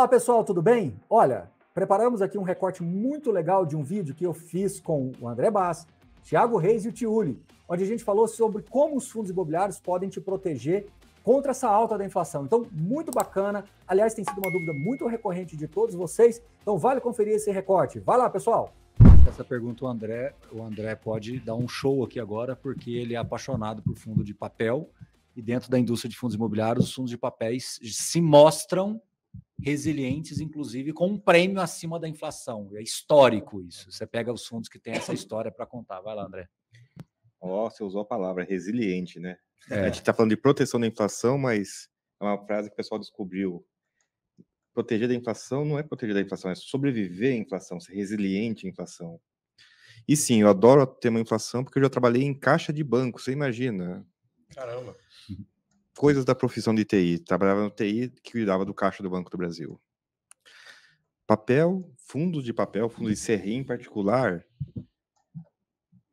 Olá pessoal, tudo bem? Olha, preparamos aqui um recorte muito legal de um vídeo que eu fiz com o André Bass, Thiago Reis e o Tiuli, onde a gente falou sobre como os fundos imobiliários podem te proteger contra essa alta da inflação. Então, muito bacana. Aliás, tem sido uma dúvida muito recorrente de todos vocês. Então, vale conferir esse recorte. Vai lá, pessoal. Essa pergunta o André, o André pode dar um show aqui agora, porque ele é apaixonado por fundo de papel e dentro da indústria de fundos imobiliários, os fundos de papéis se mostram resilientes, inclusive com um prêmio acima da inflação. É histórico isso. Você pega os fundos que têm essa história para contar. Vai lá, André. Ó, oh, você usou a palavra resiliente, né? É. A gente está falando de proteção da inflação, mas é uma frase que o pessoal descobriu. Proteger da inflação não é proteger da inflação, é sobreviver à inflação, ser resiliente à inflação. E sim, eu adoro o tema inflação porque eu já trabalhei em caixa de banco, você imagina. Caramba coisas da profissão de TI. Trabalhava no TI que cuidava do caixa do Banco do Brasil. Papel, fundo de papel, fundo de serrinho em particular, eu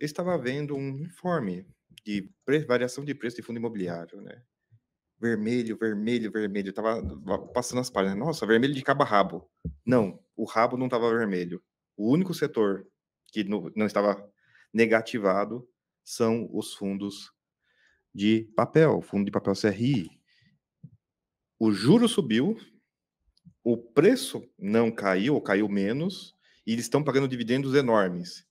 estava vendo um informe de variação de preço de fundo imobiliário, né? Vermelho, vermelho, vermelho. Estava tava passando as páginas. Nossa, vermelho de cabo a rabo. Não, o rabo não estava vermelho. O único setor que não estava negativado são os fundos de papel, fundo de papel CRI. O juro subiu, o preço não caiu ou caiu menos, e eles estão pagando dividendos enormes.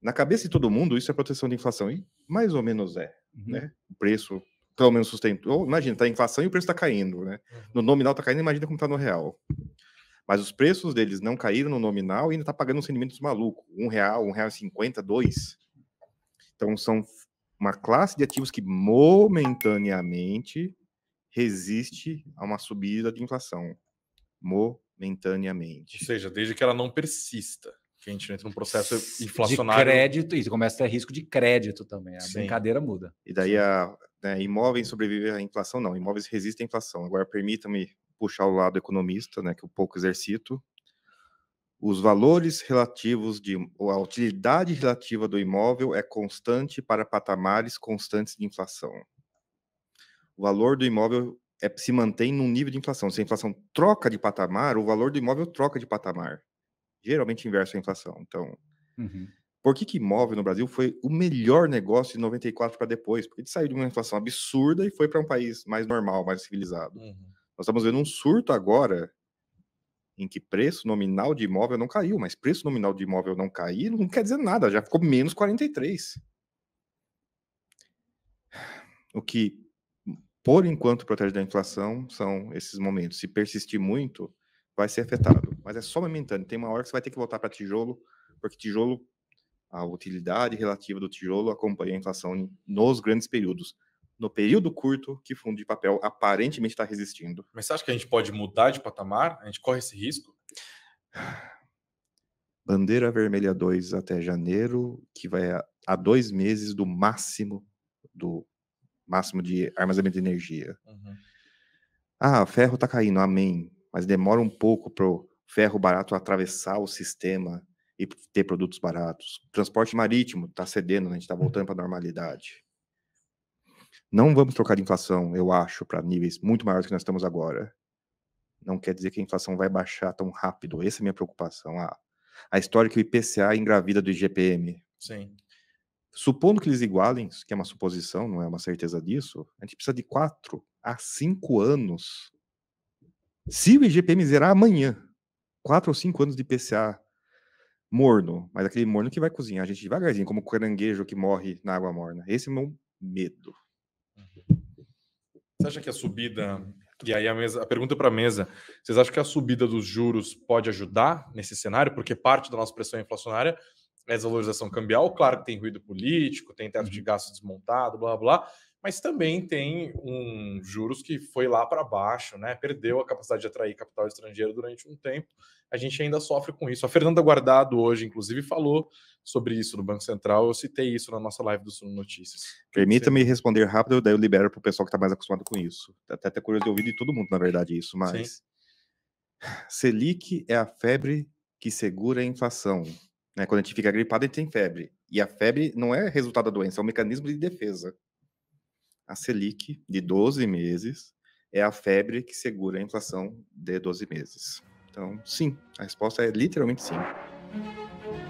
Na cabeça de todo mundo, isso é proteção de inflação. E mais ou menos é. Uhum. Né? O preço, pelo menos, sustentou. Imagina, está a inflação e o preço está caindo. Né? Uhum. No nominal está caindo, imagina como está no real. Mas os preços deles não caíram no nominal e ainda está pagando uns rendimentos malucos. Um real, um real e cinquenta, dois. Então, são uma classe de ativos que momentaneamente resiste a uma subida de inflação. Momentaneamente. Ou seja, desde que ela não persista. Que a gente entra num processo inflacionário. De crédito, e começa a ter risco de crédito também. A Sim. brincadeira muda. E daí a, né, imóveis sobrevivem à inflação, não. Imóveis resistem à inflação. Agora, permita-me puxar o lado economista, né, que eu pouco exercito, os valores relativos de a utilidade relativa do imóvel é constante para patamares constantes de inflação. O valor do imóvel é, se mantém num nível de inflação. Se a inflação troca de patamar, o valor do imóvel troca de patamar. Geralmente inverso à inflação. Então, uhum. por que, que imóvel no Brasil foi o melhor negócio de 94 para depois? Porque ele saiu de uma inflação absurda e foi para um país mais normal, mais civilizado. Uhum. Nós estamos vendo um surto agora em que preço nominal de imóvel não caiu, mas preço nominal de imóvel não cair não quer dizer nada, já ficou menos 43. O que, por enquanto, protege da inflação são esses momentos. Se persistir muito, vai ser afetado. Mas é só momentâneo. Tem uma hora que você vai ter que voltar para tijolo, porque tijolo, a utilidade relativa do tijolo acompanha a inflação nos grandes períodos no período curto que fundo de papel aparentemente está resistindo. Mas você acha que a gente pode mudar de patamar? A gente corre esse risco? Bandeira vermelha 2 até janeiro, que vai a, a dois meses do máximo do máximo de armazenamento de energia. Uhum. Ah, ferro está caindo, amém. Mas demora um pouco para o ferro barato atravessar o sistema e ter produtos baratos. Transporte marítimo está cedendo, né? a gente está voltando para a normalidade. Não vamos trocar de inflação, eu acho, para níveis muito maiores que nós estamos agora. Não quer dizer que a inflação vai baixar tão rápido. Essa é a minha preocupação. A, a história que o IPCA engravida do IGPM. Sim. Supondo que eles igualem, que é uma suposição, não é uma certeza disso, a gente precisa de quatro a cinco anos. Se o IGPM zerar amanhã, quatro ou cinco anos de IPCA morno, mas aquele morno que vai cozinhar a gente devagarzinho, como o caranguejo que morre na água morna. Esse é o meu medo. Você acha que a subida. E aí a, mesa, a pergunta para a mesa: vocês acham que a subida dos juros pode ajudar nesse cenário? Porque parte da nossa pressão inflacionária é desvalorização cambial. Claro que tem ruído político, tem teto de uhum. gasto desmontado, blá blá. blá mas também tem um juros que foi lá para baixo, né? Perdeu a capacidade de atrair capital estrangeiro durante um tempo. A gente ainda sofre com isso. A Fernanda Guardado hoje, inclusive, falou sobre isso no Banco Central. Eu citei isso na nossa live do Suno Notícias. Permita-me responder rápido, daí eu libero para o pessoal que está mais acostumado com isso. Até tá, tá até curioso de ouvir de todo mundo, na verdade, isso, mas. Sim. Selic é a febre que segura a inflação. Né? Quando a gente fica gripado, a gente tem febre. E a febre não é resultado da doença, é um mecanismo de defesa a Selic de 12 meses é a febre que segura a inflação de 12 meses. Então, sim, a resposta é literalmente sim.